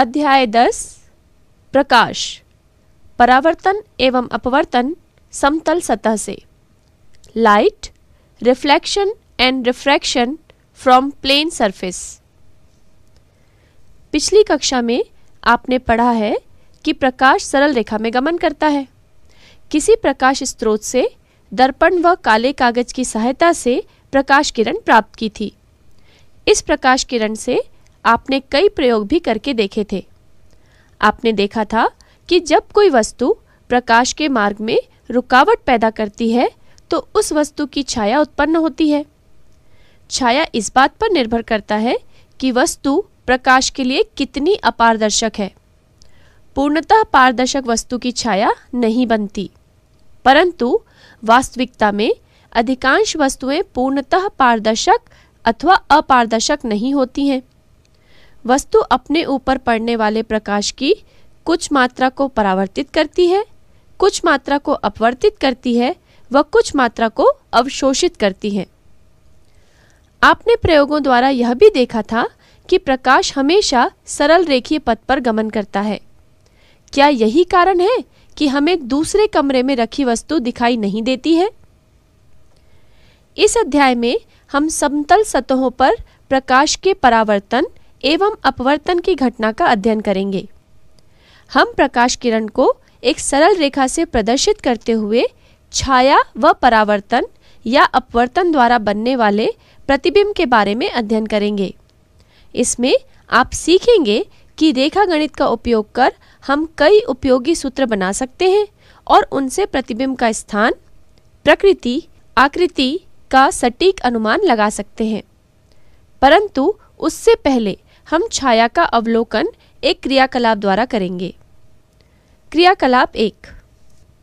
अध्याय दस प्रकाश परावर्तन एवं अपवर्तन समतल सतह से light reflection and refraction from plane surface पिछली कक्षा में आपने पढ़ा है कि प्रकाश सरल रेखा में गमन करता है किसी प्रकाश स्रोत से दर्पण व काले कागज की सहायता से प्रकाश किरण प्राप्त की थी इस प्रकाश किरण से आपने कई प्रयोग भी करके देखे थे आपने देखा था कि जब कोई वस्तु प्रकाश के मार्ग में रुकावट पैदा करती है तो उस वस्तु की छाया उत्पन्न होती है छाया इस बात पर निर्भर करता है कि वस्तु प्रकाश के लिए कितनी अपारदर्शक है पूर्णतः पारदर्शक वस्तु की छाया नहीं बनती परंतु वास्तविकता में अधिकांश वस्तुएं पूर्णतः पारदर्शक अथवा अपारदर्शक नहीं होती हैं वस्तु अपने ऊपर पड़ने वाले प्रकाश की कुछ मात्रा को परावर्तित करती है कुछ मात्रा को अपवर्तित करती है व कुछ मात्रा को अवशोषित करती है आपने प्रयोगों द्वारा यह भी देखा था कि प्रकाश हमेशा सरल रेखीय पथ पर गमन करता है क्या यही कारण है कि हमें दूसरे कमरे में रखी वस्तु दिखाई नहीं देती है इस अध्याय में हम समतल सतहों पर प्रकाश के परावर्तन एवं अपवर्तन की घटना का अध्ययन करेंगे हम प्रकाश किरण को एक सरल रेखा से प्रदर्शित करते हुए छाया व परावर्तन या अपवर्तन द्वारा बनने वाले प्रतिबिंब के बारे में अध्ययन करेंगे इसमें आप सीखेंगे कि रेखा गणित का उपयोग कर हम कई उपयोगी सूत्र बना सकते हैं और उनसे प्रतिबिंब का स्थान प्रकृति आकृति का सटीक अनुमान लगा सकते हैं परंतु उससे पहले हम छाया का अवलोकन एक क्रियाकलाप द्वारा करेंगे क्रियाकलाप एक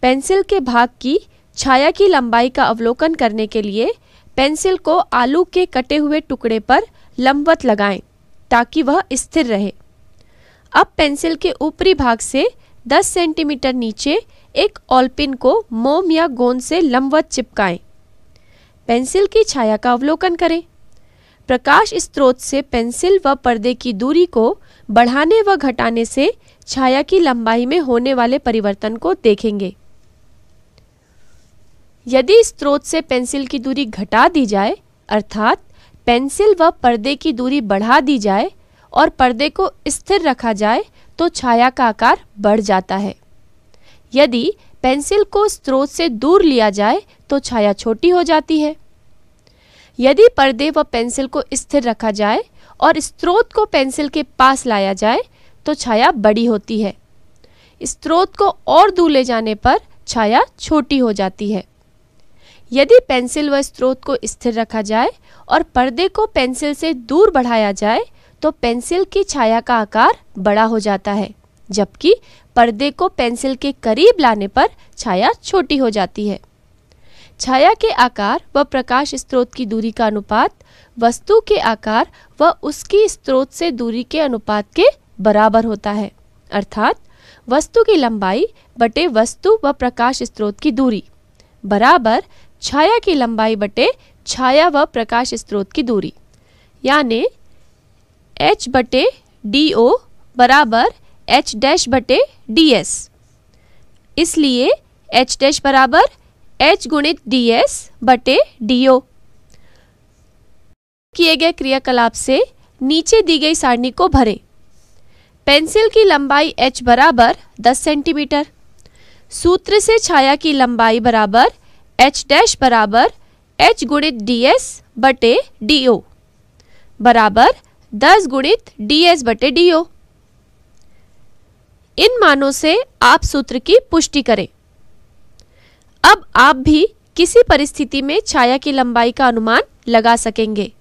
पेंसिल के भाग की छाया की लंबाई का अवलोकन करने के लिए पेंसिल को आलू के कटे हुए टुकड़े पर लंबवत लगाएं ताकि वह स्थिर रहे अब पेंसिल के ऊपरी भाग से 10 सेंटीमीटर नीचे एक ऑलपिन को मोम या गोंद से लंबवत चिपकाएं। पेंसिल की छाया का अवलोकन करें प्रकाश स्रोत से पेंसिल व पर्दे की दूरी को बढ़ाने व घटाने से छाया की लंबाई में होने वाले परिवर्तन को देखेंगे यदि स्रोत से पेंसिल की दूरी घटा दी जाए अर्थात पेंसिल व पर्दे की दूरी बढ़ा दी जाए और पर्दे को स्थिर रखा जाए तो छाया का आकार बढ़ जाता है यदि पेंसिल को स्रोत से दूर लिया जाए तो छाया छोटी हो जाती है यदि पर्दे व पेंसिल को स्थिर रखा जाए और स्त्रोत को पेंसिल के पास लाया जाए तो छाया बड़ी होती है स्त्रोत को और दूर ले जाने पर छाया छोटी हो जाती है यदि पेंसिल व स्त्रोत को स्थिर रखा जाए और पर्दे को पेंसिल से दूर बढ़ाया जाए तो पेंसिल की छाया का आकार बड़ा हो जाता है जबकि पर्दे को पेंसिल के करीब लाने पर छाया छोटी हो जाती है छाया के आकार व प्रकाश स्रोत की दूरी का अनुपात वस्तु के आकार व उसकी स्रोत से दूरी के अनुपात के बराबर होता है अर्थात वस्तु की लंबाई बटे वस्तु व प्रकाश स्रोत की दूरी बराबर छाया की लंबाई बटे छाया व प्रकाश स्रोत की दूरी यानी h बटे डी ओ बराबर एच डैश बटे डी एस इसलिए h डैश बराबर एच गुणित डी एस बटे डी ओ किए गए क्रियाकलाप से नीचे दी गई सारणी को भरें पेंसिल की लंबाई एच बराबर 10 सेंटीमीटर सूत्र से छाया की लंबाई बराबर एच डैश बराबर एच गुणित डी एस बटे डी ओ बराबर 10 गुणित डी एस बटे डी ओ इन मानों से आप सूत्र की पुष्टि करें अब आप भी किसी परिस्थिति में छाया की लंबाई का अनुमान लगा सकेंगे